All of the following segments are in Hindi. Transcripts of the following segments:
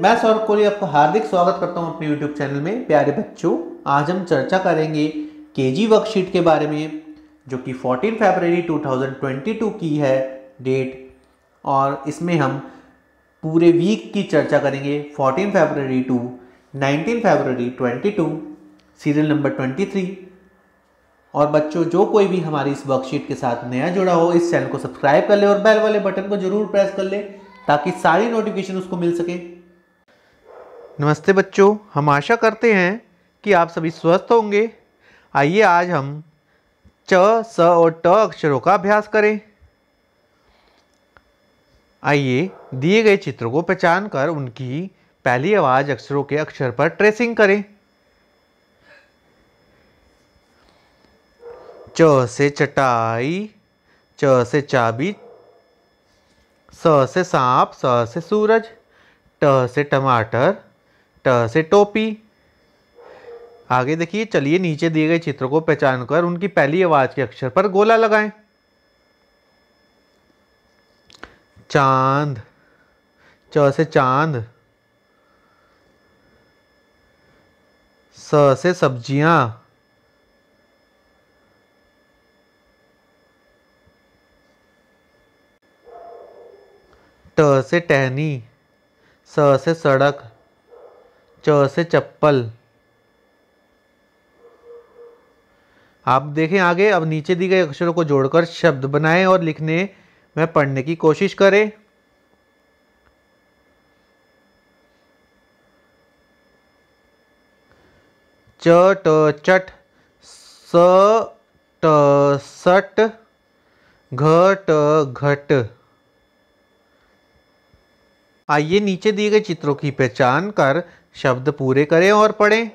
मैं सौरभ कोहली आपको हार्दिक स्वागत करता हूं अपने YouTube चैनल में प्यारे बच्चों आज हम चर्चा करेंगे केजी वर्कशीट के बारे में जो कि 14 फरवरी 2022 की है डेट और इसमें हम पूरे वीक की चर्चा करेंगे 14 फरवरी टू 19 फरवरी 22 सीरियल नंबर 23 और बच्चों जो कोई भी हमारी इस वर्कशीट के साथ नया जुड़ा हो इस चैनल को सब्सक्राइब कर ले और बैल वाले बटन को जरूर प्रेस कर ले ताकि सारी नोटिफिकेशन उसको मिल सके नमस्ते बच्चों हम आशा करते हैं कि आप सभी स्वस्थ होंगे आइए आज हम च स और ट अक्षरों का अभ्यास करें आइए दिए गए चित्रों को पहचान कर उनकी पहली आवाज़ अक्षरों के अक्षर पर ट्रेसिंग करें च से चटाई च से चाबी स से सांप स से सूरज ट से टमाटर ट से टोपी आगे देखिए चलिए नीचे दिए गए चित्र को पहचान कर उनकी पहली आवाज के अक्षर पर गोला लगाएं चांद च से चांद स से सब्जियां ट से टहनी स से सड़क च से चप्पल आप देखें आगे अब नीचे दिए गए अक्षरों को जोड़कर शब्द बनाएं और लिखने में पढ़ने की कोशिश करें च ट चट स ट सट घ ट घट आइए नीचे दिए गए चित्रों की पहचान कर शब्द पूरे करें और पढ़ें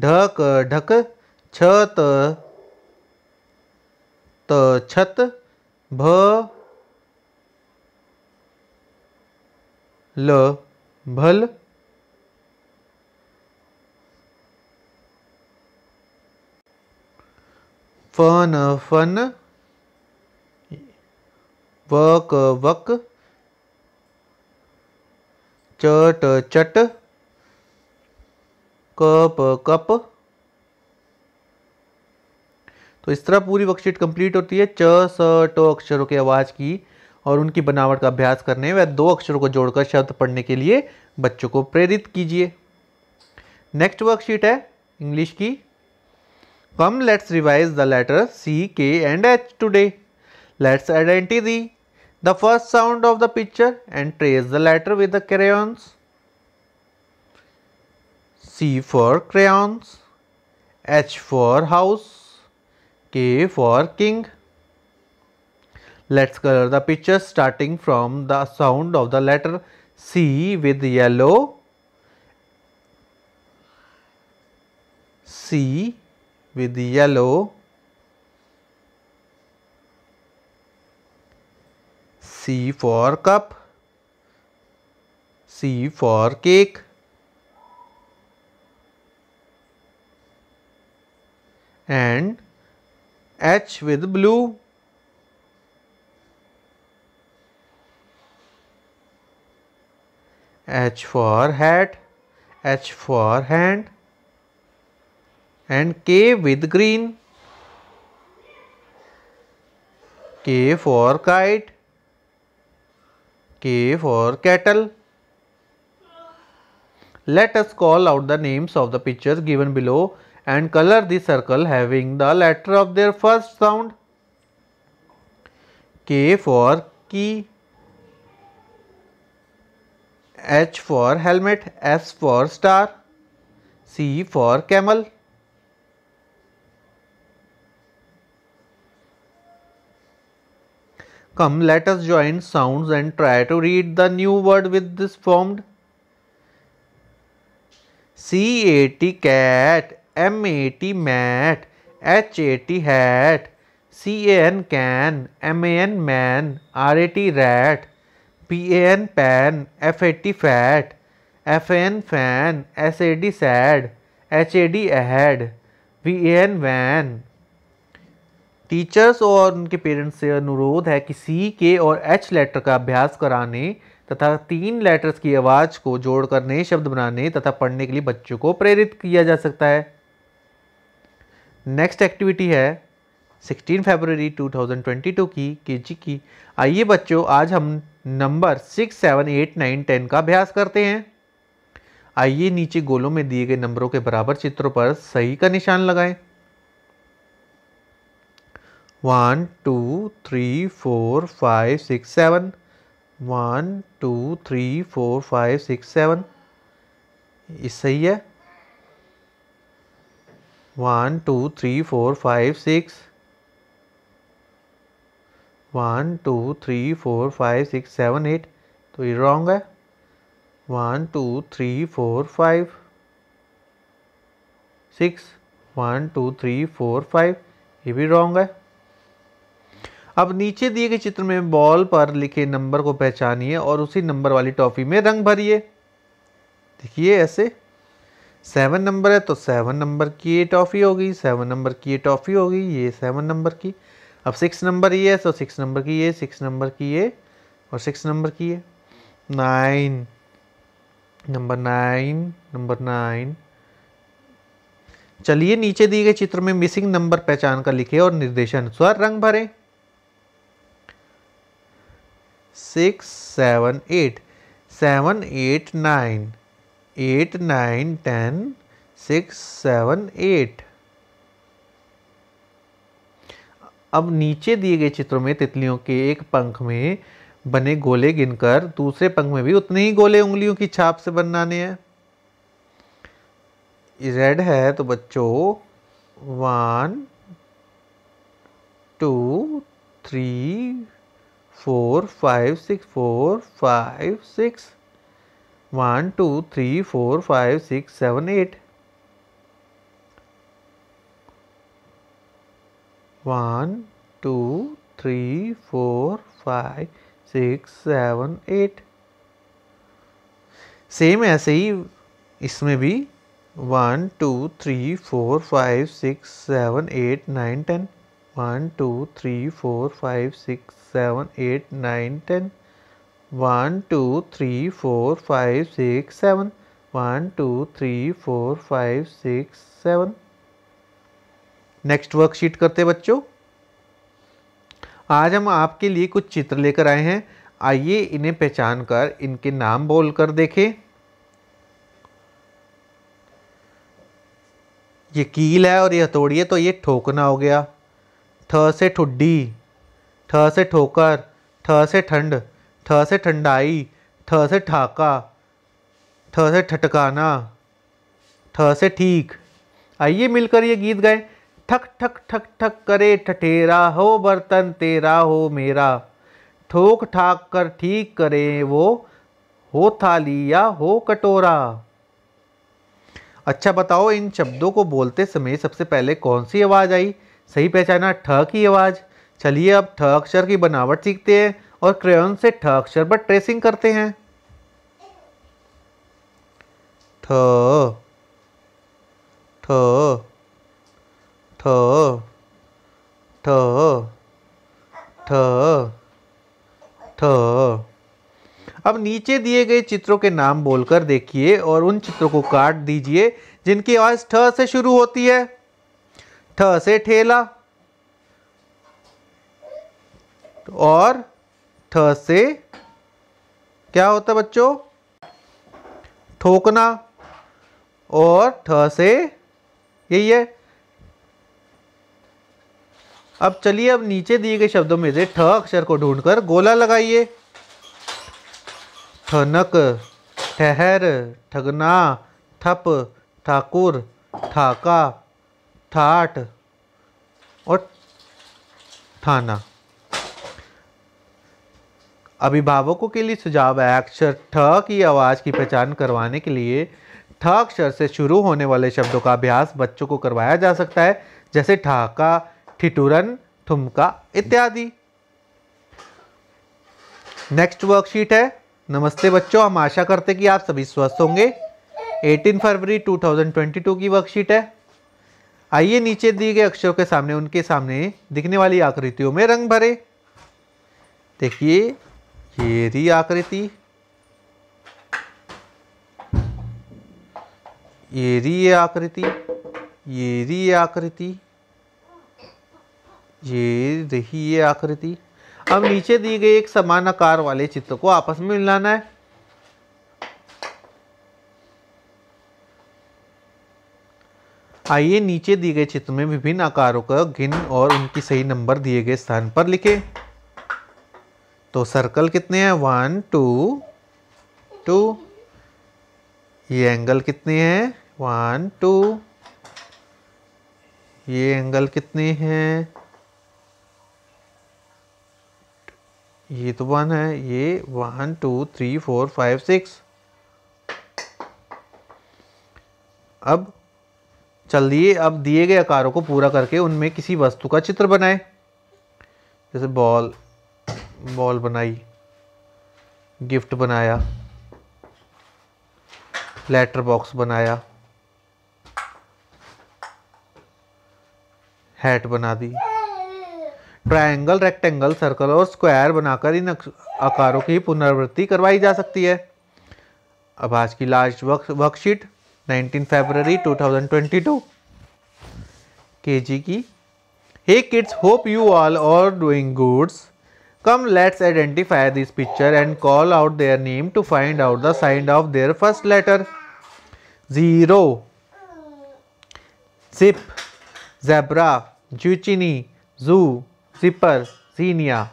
ढक ढक छत त छत भ ल भल फन फन वक वक चट चट कप कप तो इस तरह पूरी वर्कशीट कंप्लीट होती है च स ट अक्षरों के आवाज़ की और उनकी बनावट का अभ्यास करने व दो अक्षरों को जोड़कर शब्द पढ़ने के लिए बच्चों को प्रेरित कीजिए नेक्स्ट वर्कशीट है इंग्लिश की come let's revise the letter C K and H today let's identify the first sound of the picture and trace the letter with the crayons C for crayons, H for house, K for king. Let's color the picture starting from the sound of the letter C with yellow, C with yellow, C for cup, C for cake, and H with blue. H for hat, H for hand and K with green. K for kite, K for cattle. Let us call out the names of the pictures given below and color the circle having the letter of their first sound K for key H for helmet S for star C for camel Come let us join sounds and try to read the new word with this formed C A T cat M A T mat H A T hat C A N can M A N man R A T rat P A N pan F A T fat F A N fan S A D sad H A D had V A N van teachers और उनके पेरेंट्स से अनुरोध है कि सी के और एच लेटर का अभ्यास कराने तथा तीन लेटर्स की आवाज़ को जोड़कर नए शब्द बनाने तथा पढ़ने के लिए बच्चों को प्रेरित किया जा सकता है नेक्स्ट एक्टिविटी है 16 फरवरी 2022 की के की आइए बच्चों आज हम number six seven eight nine ten का अभ्यास करते हैं आइए नीचे गोलों में दिए गए नंबरों के बराबर चित्रों पर सही का निशान लगाएं one two three four five six seven one two three four five six seven इस सही है one two three four five six one two three four five six seven eight तो ये रॉन्ग है one two three four five six one two three four five ये भी रॉन्ग है अब नीचे दिए गए चित्र में बॉल पर लिखे नंबर को पहचानिए और उसी नंबर वाली टॉफी में रंग भरिए देखिए ऐसे सेवन नंबर है तो सेवन नंबर की ये टॉफ़ी होगी सेवन नंबर की ये टॉफ़ी होगी ये सेवन नंबर की अब सिक्स नंबर ये है तो सिक्स नंबर की ये सिक्स नंबर की ये और सिक्स नंबर की ये nine number nine number nine चलिए नीचे दिए गए चित्र में मिसिंग नंबर पहचान कर लिखे और निर्देशानुसार रंग भरे six seven eight seven eight nine eight nine ten six seven eight अब नीचे दिए गए चित्रों में तितलियों के एक पंख में बने गोले गिनकर दूसरे पंख में भी उतने ही गोले उंगलियों की छाप से बनाने हैं रेड है तो बच्चों one two three four five six four five six one two three four five six seven eight one two three four five six seven eight same ऐसे ही इसमें भी one two three four five six seven eight nine ten one two three four five six seven eight nine ten one two three four five six seven one two three four five six seven next worksheet करते बच्चों आज हम आपके लिए कुछ चित्र लेकर आए हैं आइए इन्हें पहचान कर इनके नाम बोलकर देखें ये कील है और ये हथौड़ी है तो ये ठोकना हो गया ठ से ठुड्डी ठ से ठोकर ठ से ठंड ठ से ठंडाई ठ से ठाका ठ से ठटकाना ठ से ठीक आइए मिलकर ये गीत गाए ठक ठक ठक ठक करे ठठेरा हो बर्तन तेरा हो मेरा ठोक ठाक कर ठीक करे वो हो थाली या हो कटोरा अच्छा बताओ इन शब्दों को बोलते समय सबसे पहले कौन सी आवाज़ आई सही पहचाना ठ की आवाज़ चलिए अब ठ अक्षर की बनावट सीखते हैं और क्रेयन से ठ अक्षर पर ट्रेसिंग करते हैं ठ ठ ठ ठ ठ ठ अब नीचे दिए गए चित्रों के नाम बोलकर देखिए और उन चित्रों को काट दीजिए जिनकी आवाज ठ से शुरू होती है ठ से ठेला और ठ से क्या होता है बच्चों ठोकना और ठ से यही है अब चलिए अब नीचे दिए गए शब्दों में से ठ अक्षर को ढूंढकर गोला लगाइए ठनक ठहर ठगना ठप ठाकुर ठाका ठाट और थाना अभिभावकों के लिए सुझाव है अक्षर ठ की आवाज़ की पहचान करवाने के लिए ठ अक्षर से शुरू होने वाले शब्दों का अभ्यास बच्चों को करवाया जा सकता है जैसे ठाका ठिठुरन ठुमका इत्यादि नेक्स्ट वर्कशीट है नमस्ते बच्चों हम आशा करते कि आप सभी स्वस्थ होंगे 18 फरवरी 2022 की वर्कशीट है आइए नीचे दिए गए अक्षरों के सामने उनके सामने दिखने वाली आकृतियों में रंग भरे देखिए ये री आकृति ये री आकृति ये री आकृति ये रही ये आकृति अब नीचे दी गई एक समान आकार वाले चित्र को आपस में मिलाना है आइए नीचे दिए गए चित्र में विभिन्न आकारों का गिन और उनकी सही नंबर दिए गए स्थान पर लिखें तो सर्कल कितने हैं वन टू टू ये एंगल कितने हैं वन टू ये एंगल कितने हैं ये तो वन है ये one two three four five six अब चलिए अब दिए गए आकारों को पूरा करके उनमें किसी वस्तु का चित्र बनाए जैसे बॉल बॉल बनाई गिफ्ट बनाया लेटर बॉक्स बनाया हैट बना दी ट्रायंगल रेक्टेंगल सर्कल और स्क्वायर बनाकर इन आकारों की पुनरावृत्ति करवाई जा सकती है अब आज की लास्ट वर्कशीट 19 फरवरी 2022 केजी की hey kids hope you all are doing goods Come let's identify this picture and call out their name to find out the sign of their first letter. 0 Zip Zebra Juchini Zoo Zipper Xenia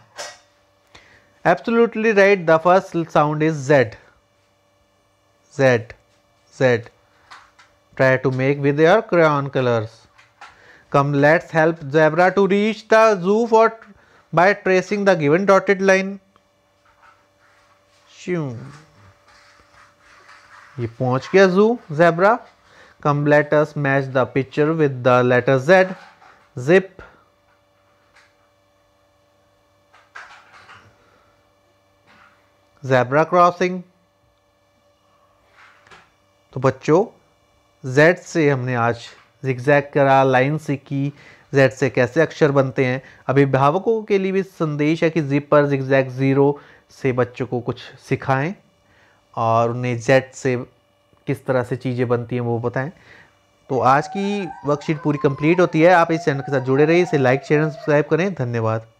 Absolutely right the first sound is Z Z Z Try to make with your crayon colors. Come let's help zebra to reach the zoo for by tracing the given dotted line श्यू ये पहुंच गया zoo zebra come letters match the picture with the letter Z zip zebra crossing तो बच्चों जेड से हमने आज जिक्जैक करा लाइन सीखी जेड से कैसे अक्षर बनते हैं अभिभावकों के लिए भी संदेश है कि जिपर जिक्जैक ज़ीरो से बच्चों को कुछ सिखाएं और उन्हें जेड से किस तरह से चीज़ें बनती हैं वो बताएं तो आज की वर्कशीट पूरी कंप्लीट होती है आप इस चैनल के साथ जुड़े रहिए इसे लाइक शेयर सब्सक्राइब करें धन्यवाद